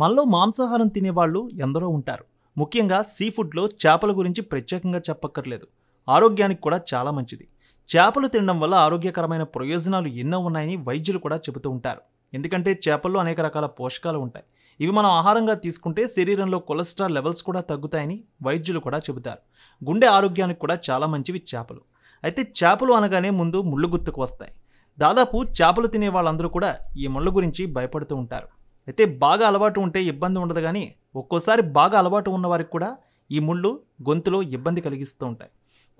మనలో మాంసాహారం తినేవాళ్ళు ఎందరో ఉంటారు ముఖ్యంగా సీ ఫుడ్లో చేపల గురించి ప్రత్యేకంగా చెప్పక్కర్లేదు ఆరోగ్యానికి కూడా చాలా మంచిది చేపలు తినడం వల్ల ఆరోగ్యకరమైన ప్రయోజనాలు ఎన్నో ఉన్నాయని వైద్యులు కూడా చెబుతూ ఉంటారు ఎందుకంటే చేపల్లో అనేక రకాల పోషకాలు ఉంటాయి ఇవి మనం ఆహారంగా తీసుకుంటే శరీరంలో కొలెస్ట్రాల్ లెవెల్స్ కూడా తగ్గుతాయని వైద్యులు కూడా చెబుతారు గుండె ఆరోగ్యానికి కూడా చాలా మంచివి చేపలు అయితే చేపలు అనగానే ముందు ముళ్ళు గుర్తుకు వస్తాయి దాదాపు చేపలు తినే వాళ్ళందరూ కూడా ఈ ముళ్ళ గురించి భయపడుతూ ఉంటారు అయితే బాగా అలవాటు ఉంటే ఇబ్బంది ఉండదు కానీ ఒక్కోసారి బాగా అలవాటు ఉన్న వారికి కూడా ఈ ముళ్ళు గొంతులో ఇబ్బంది కలిగిస్తూ ఉంటాయి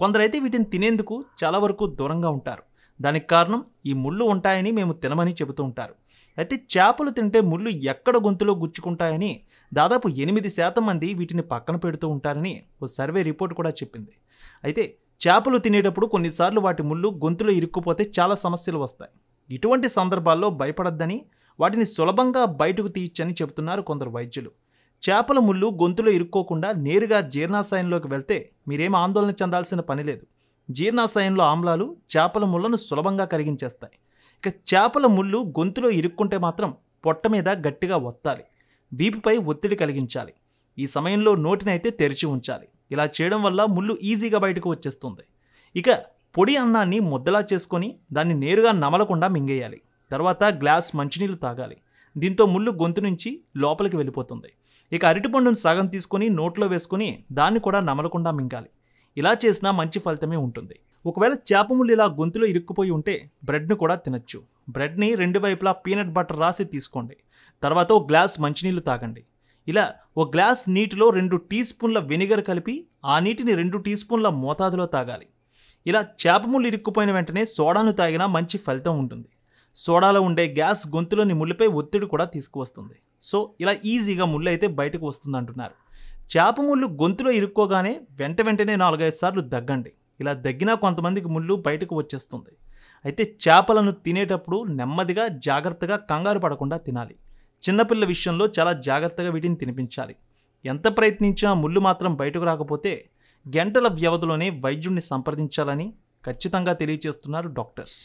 కొందరైతే వీటిని తినేందుకు చాలా వరకు దూరంగా ఉంటారు దానికి కారణం ఈ ముళ్ళు ఉంటాయని మేము తినమని చెబుతూ ఉంటారు అయితే చేపలు తింటే ముళ్ళు ఎక్కడ గొంతులో గుచ్చుకుంటాయని దాదాపు ఎనిమిది శాతం మంది వీటిని పక్కన పెడుతూ ఉంటారని ఓ సర్వే రిపోర్ట్ కూడా చెప్పింది అయితే చేపలు తినేటప్పుడు కొన్నిసార్లు వాటి ముళ్ళు గొంతులో ఇరుక్కుపోతే చాలా సమస్యలు వస్తాయి ఇటువంటి సందర్భాల్లో భయపడద్దని వాటిని సులభంగా బయటకు తీయచ్చని చెబుతున్నారు కొందరు వైద్యులు చేపల ముళ్ళు గొంతులో ఇరుక్కోకుండా నేరుగా జీర్ణాశయంలోకి వెళ్తే మీరేం ఆందోళన చెందాల్సిన పని లేదు జీర్ణాశయంలో ఆమ్లాలు చేపల ముళ్ళను సులభంగా కరిగించేస్తాయి ఇక చేపల ముళ్ళు గొంతులో ఇరుక్కుంటే మాత్రం పొట్ట మీద గట్టిగా ఒత్తాలి వీపుపై ఒత్తిడి కలిగించాలి ఈ సమయంలో నోటినైతే తెరిచి ఉంచాలి ఇలా చేయడం వల్ల ముళ్ళు ఈజీగా బయటకు వచ్చేస్తుంది ఇక పొడి అన్నాన్ని ముద్దలా చేసుకొని దాన్ని నేరుగా నమలకుండా మింగేయాలి తర్వాత గ్లాస్ మంచినీళ్ళు తాగాలి దీంతో ముళ్ళు గొంతు నుంచి లోపలికి వెళ్ళిపోతుంది ఇక అరటిపండును సగం తీసుకొని నోట్లో వేసుకొని దాన్ని కూడా నమలకుండా మింగాలి ఇలా చేసినా మంచి ఫలితమే ఉంటుంది ఒకవేళ చేప ముళ్ళు ఇలా గొంతులో ఇరుక్కుపోయి ఉంటే బ్రెడ్ను కూడా తినచ్చు బ్రెడ్ని రెండు వైపులా పీనట్ బటర్ రాసి తీసుకోండి తర్వాత ఒక గ్లాస్ మంచినీళ్ళు తాగండి ఇలా ఒక గ్లాస్ నీటిలో రెండు టీ స్పూన్ల వెనిగర్ కలిపి ఆ నీటిని రెండు టీ స్పూన్ల మోతాదులో తాగాలి ఇలా చేప ముళ్ళు ఇరుక్కుపోయిన వెంటనే సోడాను తాగినా మంచి ఫలితం ఉంటుంది సోడాలో ఉండే గ్యాస్ గొంతులోని ముళ్ళపై ఒత్తిడి కూడా తీసుకువస్తుంది సో ఇలా ఈజీగా ముళ్ళు అయితే బయటకు వస్తుంది అంటున్నారు చేప ముళ్ళు గొంతులో ఇరుక్కోగానే వెంట వెంటనే నాలుగైదు సార్లు దగ్గండి ఇలా దగ్గినా కొంతమందికి ముళ్ళు బయటకు వచ్చేస్తుంది అయితే చేపలను తినేటప్పుడు నెమ్మదిగా జాగ్రత్తగా కంగారు పడకుండా తినాలి చిన్నపిల్ల విషయంలో చాలా జాగ్రత్తగా వీటిని తినిపించాలి ఎంత ప్రయత్నించినా ముళ్ళు మాత్రం బయటకు రాకపోతే గంటల వ్యవధిలోనే వైద్యుడిని సంప్రదించాలని ఖచ్చితంగా తెలియజేస్తున్నారు డాక్టర్స్